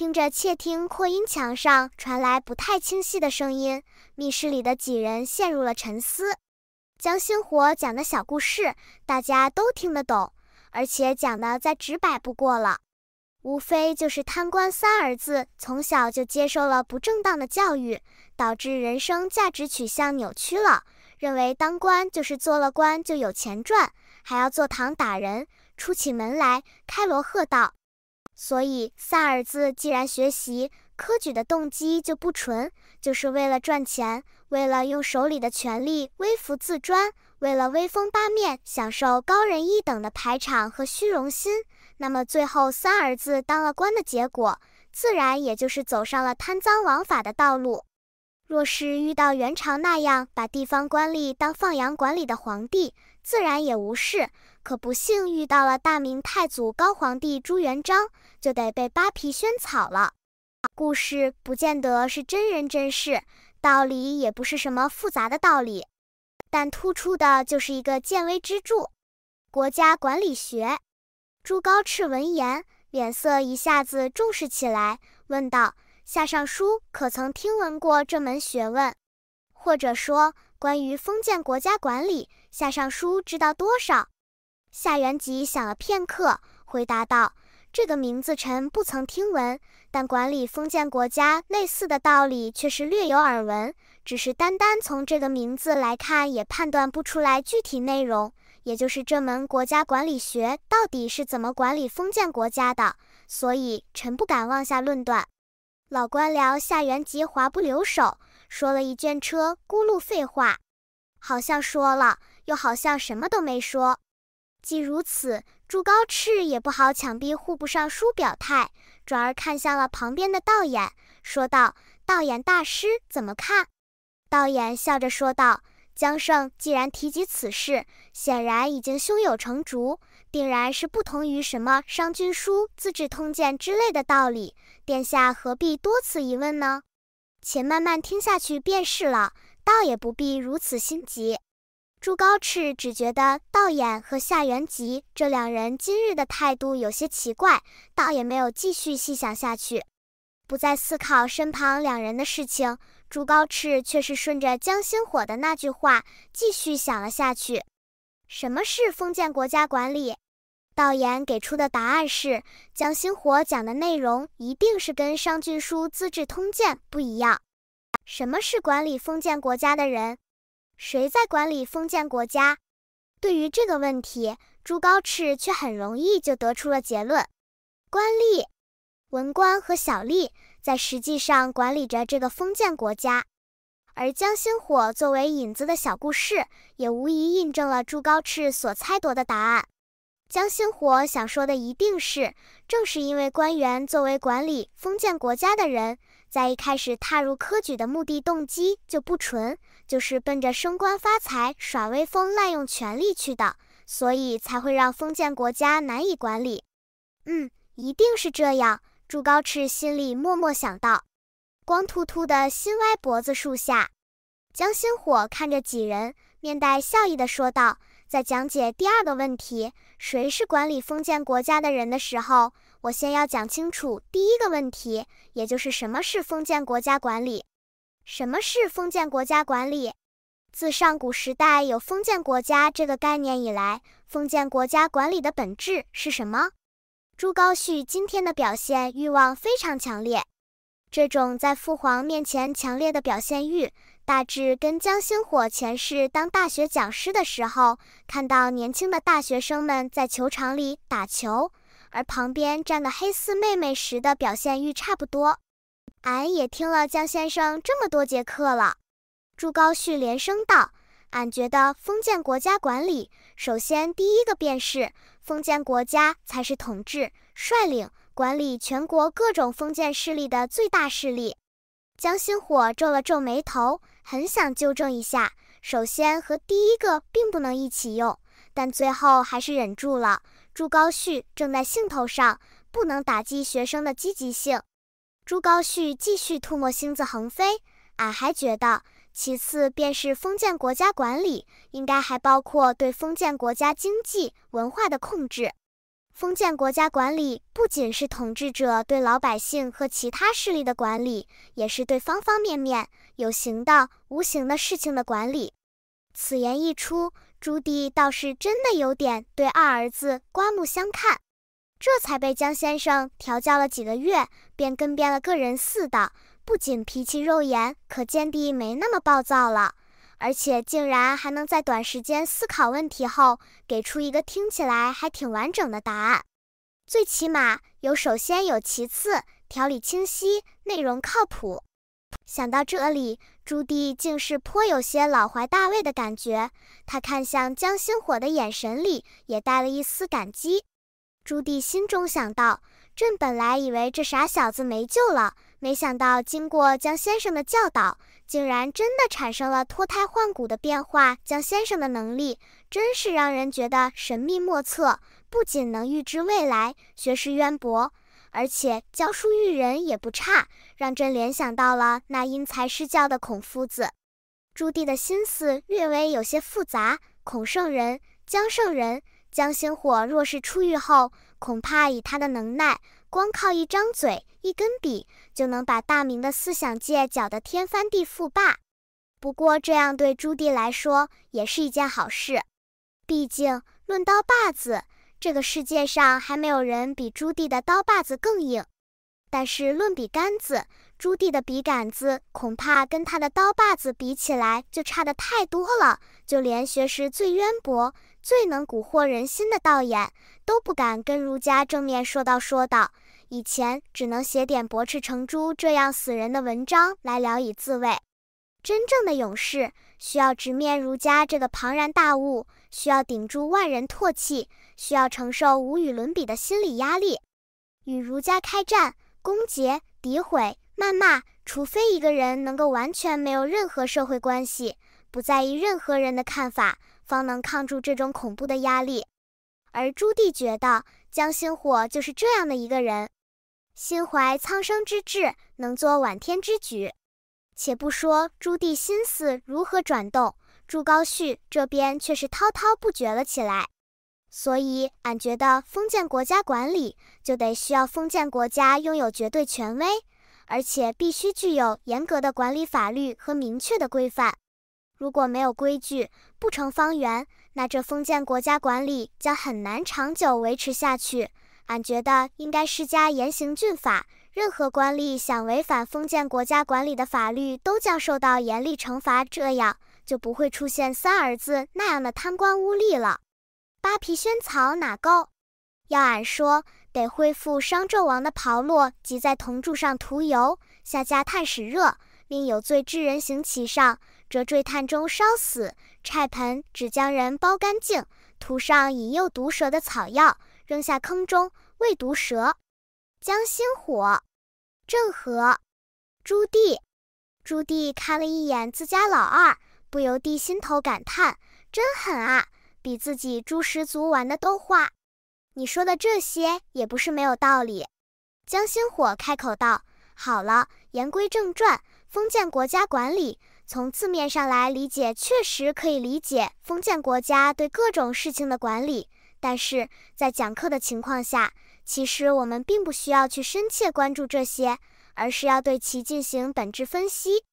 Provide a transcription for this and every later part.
听着窃听扩音墙上传来不太清晰的声音，密室里的几人陷入了沉思。江星火讲的小故事，大家都听得懂，而且讲的再直白不过了，无非就是贪官三儿子从小就接受了不正当的教育，导致人生价值取向扭曲了，认为当官就是做了官就有钱赚，还要坐堂打人。出起门来，开罗喝道。所以，三儿子既然学习科举的动机就不纯，就是为了赚钱，为了用手里的权力威服自专，为了威风八面，享受高人一等的排场和虚荣心。那么，最后三儿子当了官的结果，自然也就是走上了贪赃枉法的道路。若是遇到元朝那样把地方官吏当放羊管理的皇帝，自然也无事。可不幸遇到了大明太祖高皇帝朱元璋，就得被扒皮宣草了。故事不见得是真人真事，道理也不是什么复杂的道理，但突出的就是一个见微知著，国家管理学。朱高炽闻言，脸色一下子重视起来，问道：“夏尚书可曾听闻过这门学问？或者说，关于封建国家管理，夏尚书知道多少？”夏元吉想了片刻，回答道：“这个名字臣不曾听闻，但管理封建国家类似的道理却是略有耳闻。只是单单从这个名字来看，也判断不出来具体内容，也就是这门国家管理学到底是怎么管理封建国家的。所以臣不敢妄下论断。”老官僚夏元吉滑不留手，说了一卷车轱辘废话，好像说了，又好像什么都没说。既如此，朱高炽也不好强逼户部尚书表态，转而看向了旁边的道衍，说道：“道衍大师，怎么看？”道衍笑着说道：“江胜既然提及此事，显然已经胸有成竹，定然是不同于什么《商君书》《资治通鉴》之类的道理。殿下何必多此一问呢？且慢慢听下去便是了，倒也不必如此心急。”朱高炽只觉得道衍和夏元吉这两人今日的态度有些奇怪，倒也没有继续细想下去，不再思考身旁两人的事情。朱高炽却是顺着江心火的那句话继续想了下去：什么是封建国家管理？道衍给出的答案是，江心火讲的内容一定是跟《商君书》《资治通鉴》不一样。什么是管理封建国家的人？谁在管理封建国家？对于这个问题，朱高炽却很容易就得出了结论：官吏、文官和小吏在实际上管理着这个封建国家。而江心火作为引子的小故事，也无疑印证了朱高炽所猜度的答案。江心火想说的一定是：正是因为官员作为管理封建国家的人。在一开始踏入科举的目的动机就不纯，就是奔着升官发财、耍威风、滥用权力去的，所以才会让封建国家难以管理。嗯，一定是这样。朱高炽心里默默想到。光秃秃的新歪脖子树下，江心火看着几人，面带笑意的说道。在讲解第二个问题“谁是管理封建国家的人”的时候，我先要讲清楚第一个问题，也就是什么是封建国家管理。什么是封建国家管理？自上古时代有封建国家这个概念以来，封建国家管理的本质是什么？朱高煦今天的表现欲望非常强烈，这种在父皇面前强烈的表现欲。大致跟江星火前世当大学讲师的时候，看到年轻的大学生们在球场里打球，而旁边站的黑丝妹妹时的表现欲差不多。俺也听了江先生这么多节课了，朱高煦连声道：“俺觉得封建国家管理，首先第一个便是封建国家才是统治、率领、管理全国各种封建势力的最大势力。”江星火皱了皱眉头。很想纠正一下，首先和第一个并不能一起用，但最后还是忍住了。朱高煦正在兴头上，不能打击学生的积极性。朱高煦继续吐沫星子横飞，俺还觉得其次便是封建国家管理，应该还包括对封建国家经济文化的控制。封建国家管理不仅是统治者对老百姓和其他势力的管理，也是对方方面面有形的、无形的事情的管理。此言一出，朱棣倒是真的有点对二儿子刮目相看。这才被江先生调教了几个月，便跟变了个人似的，不仅脾气肉眼可见地没那么暴躁了。而且竟然还能在短时间思考问题后，给出一个听起来还挺完整的答案，最起码有首先有其次，条理清晰，内容靠谱。想到这里，朱棣竟是颇有些老怀大卫的感觉。他看向江心火的眼神里也带了一丝感激。朱棣心中想到：朕本来以为这傻小子没救了，没想到经过江先生的教导。竟然真的产生了脱胎换骨的变化，江先生的能力真是让人觉得神秘莫测。不仅能预知未来，学识渊博，而且教书育人也不差，让朕联想到了那因材施教的孔夫子。朱棣的心思略微有些复杂。孔圣人，江圣人，江星火若是出狱后，恐怕以他的能耐。光靠一张嘴、一根笔，就能把大明的思想界搅得天翻地覆吧？不过这样对朱棣来说也是一件好事，毕竟论刀把子，这个世界上还没有人比朱棣的刀把子更硬。但是论笔杆子，朱棣的笔杆子恐怕跟他的刀把子比起来就差得太多了。就连学识最渊博。最能蛊惑人心的道演，都不敢跟儒家正面说道说道，以前只能写点驳斥成朱这样死人的文章来聊以自慰。真正的勇士需要直面儒家这个庞然大物，需要顶住万人唾弃，需要承受无与伦比的心理压力。与儒家开战、攻讦、诋毁、谩骂，除非一个人能够完全没有任何社会关系，不在意任何人的看法。方能抗住这种恐怖的压力，而朱棣觉得江心火就是这样的一个人，心怀苍生之志，能做挽天之举。且不说朱棣心思如何转动，朱高煦这边却是滔滔不绝了起来。所以俺觉得，封建国家管理就得需要封建国家拥有绝对权威，而且必须具有严格的管理法律和明确的规范。如果没有规矩，不成方圆，那这封建国家管理将很难长久维持下去。俺觉得应该施加严刑峻法，任何官吏想违反封建国家管理的法律，都将受到严厉惩罚。这样就不会出现三儿子那样的贪官污吏了。扒皮宣草哪够？要俺说得恢复商纣王的袍落，即在铜柱上涂油，下加炭使热，令有罪之人行其上。折坠炭中烧死，拆盆只将人剥干净，涂上引诱毒蛇的草药，扔下坑中喂毒蛇。江心火，郑和，朱棣。朱棣看了一眼自家老二，不由地心头感叹：真狠啊，比自己朱十族玩的都花。你说的这些也不是没有道理。江心火开口道：“好了，言归正传，封建国家管理。”从字面上来理解，确实可以理解封建国家对各种事情的管理，但是在讲课的情况下，其实我们并不需要去深切关注这些，而是要对其进行本质分析。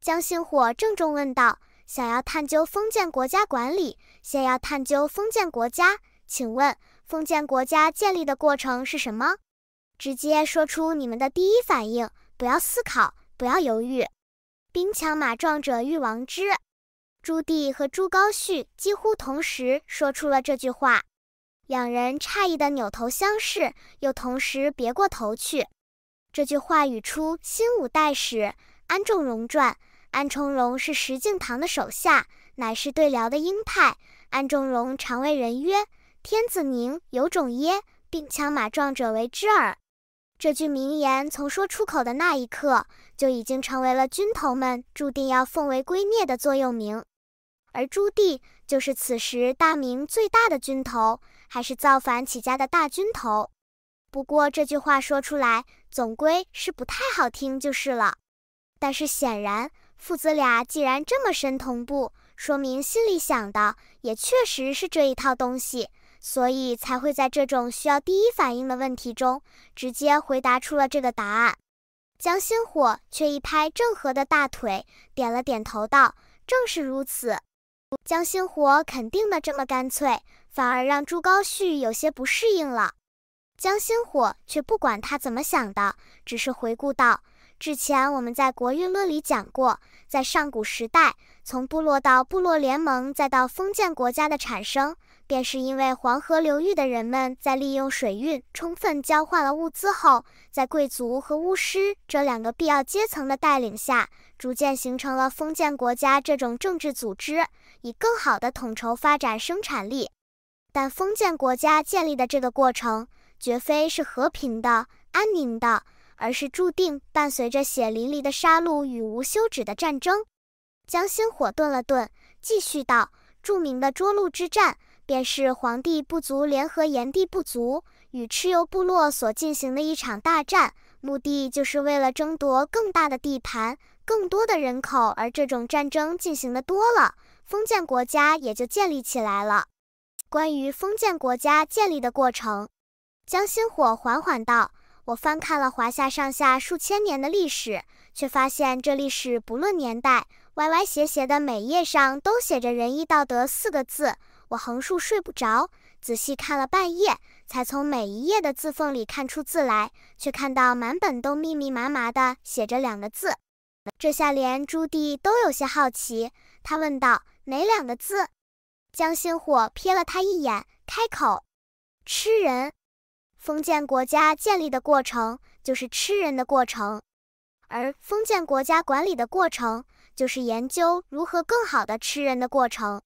江星火郑重问道：“想要探究封建国家管理，先要探究封建国家。请问，封建国家建立的过程是什么？直接说出你们的第一反应，不要思考，不要犹豫。”兵强马壮者，欲王之。朱棣和朱高煦几乎同时说出了这句话，两人诧异的扭头相视，又同时别过头去。这句话语出《新五代史·安仲荣传》。安重荣是石敬瑭的手下，乃是对辽的鹰派。安重荣常为人曰：“天子宁有种耶？兵强马壮者为之耳。”这句名言从说出口的那一刻，就已经成为了军头们注定要奉为圭臬的座右铭。而朱棣就是此时大明最大的军头，还是造反起家的大军头。不过这句话说出来总归是不太好听，就是了。但是显然，父子俩既然这么神同步，说明心里想的也确实是这一套东西。所以才会在这种需要第一反应的问题中，直接回答出了这个答案。江心火却一拍郑和的大腿，点了点头道：“正是如此。”江心火肯定的这么干脆，反而让朱高煦有些不适应了。江心火却不管他怎么想的，只是回顾道：“之前我们在《国运论》里讲过，在上古时代，从部落到部落联盟，再到封建国家的产生。”便是因为黄河流域的人们在利用水运充分交换了物资后，在贵族和巫师这两个必要阶层的带领下，逐渐形成了封建国家这种政治组织，以更好地统筹发展生产力。但封建国家建立的这个过程，绝非是和平的、安宁的，而是注定伴随着血淋淋的杀戮与无休止的战争。江心火顿了顿，继续道：“著名的涿鹿之战。”便是黄帝部族联合炎帝部族与蚩尤部落所进行的一场大战，目的就是为了争夺更大的地盘、更多的人口。而这种战争进行的多了，封建国家也就建立起来了。关于封建国家建立的过程，江心火缓缓道：“我翻看了华夏上下数千年的历史，却发现这历史不论年代，歪歪斜斜的每页上都写着仁义道德四个字。”我横竖睡不着，仔细看了半夜，才从每一页的字缝里看出字来，却看到满本都密密麻麻的写着两个字。这下连朱棣都有些好奇，他问道：“哪两个字？”江心火瞥了他一眼，开口：“吃人。封建国家建立的过程就是吃人的过程，而封建国家管理的过程就是研究如何更好的吃人的过程。”